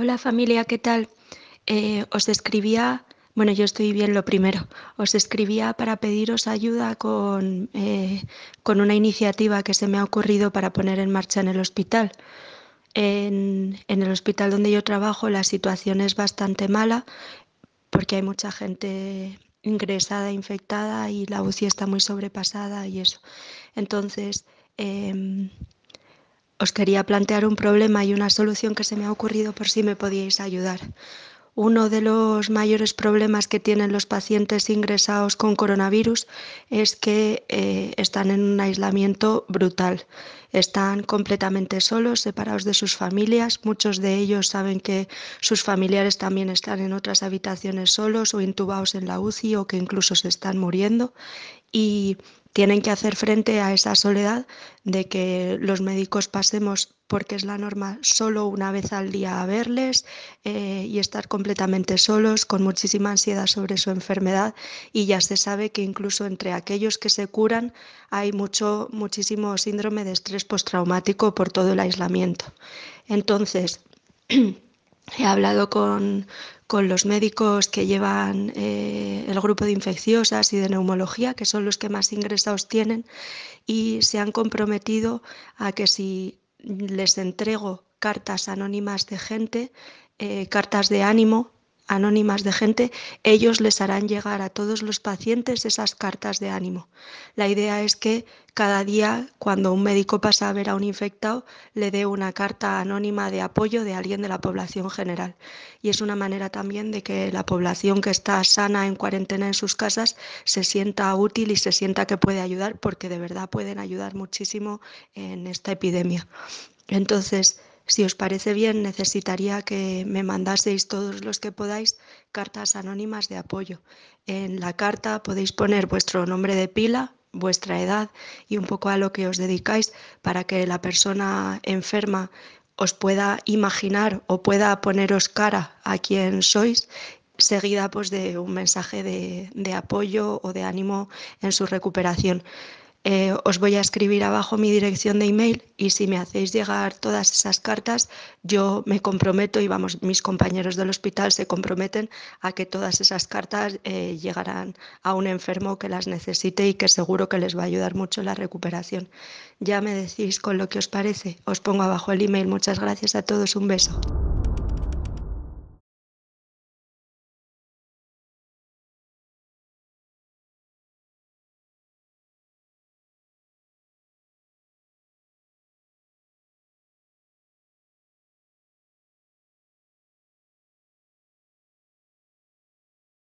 Hola familia, ¿qué tal? Eh, os escribía, bueno, yo estoy bien lo primero, os escribía para pediros ayuda eh, con, una iniciativa que se me ha ocurrido para poner en marcha en el hospital. En, el hospital donde yo trabajo la situación es bastante mala porque hay mucha gente ingresada, infectada y la UCI está muy sobrepasada y eso. Entonces, em, os quería plantear un problema y una solución que se me ha ocurrido por si me podíais ayudar. Uno de los mayores problemas que tienen los pacientes ingresados con coronavirus es que eh, están en un aislamiento brutal. Están completamente solos, separados de sus familias. Muchos de ellos saben que sus familiares también están en otras habitaciones solos o intubados en la UCI o que incluso se están muriendo y tienen que hacer frente a esa soledad de que los médicos pasemos, porque es la norma, solo una vez al día a verles eh, y estar completamente solos, con muchísima ansiedad sobre su enfermedad. Y ya se sabe que incluso entre aquellos que se curan hay mucho, muchísimo síndrome de estrés postraumático por todo el aislamiento. Entonces, He hablado con, con los médicos que llevan eh, el grupo de infecciosas y de neumología, que son los que más ingresados tienen, y se han comprometido a que si les entrego cartas anónimas de gente, eh, cartas de ánimo, anónimas de gente, ellos les harán llegar a todos los pacientes esas cartas de ánimo. La idea es que cada día, cuando un médico pasa a ver a un infectado, le dé una carta anónima de apoyo de alguien de la población general. Y es una manera también de que la población que está sana en cuarentena en sus casas se sienta útil y se sienta que puede ayudar, porque de verdad pueden ayudar muchísimo en esta epidemia. Entonces, si os parece bien, necesitaría que me mandaseis todos los que podáis cartas anónimas de apoyo. En la carta podéis poner vuestro nombre de pila, vuestra edad y un poco a lo que os dedicáis para que la persona enferma os pueda imaginar o pueda poneros cara a quién sois seguida pues, de un mensaje de apoyo o de ánimo en su recuperación. Eh, os voy a escribir abajo mi dirección de email y si me hacéis llegar todas esas cartas, yo me comprometo y vamos, mis compañeros del hospital se comprometen a que todas esas cartas eh, llegarán a un enfermo que las necesite y que seguro que les va a ayudar mucho la recuperación. Ya me decís con lo que os parece. Os pongo abajo el email. Muchas gracias a todos. Un beso.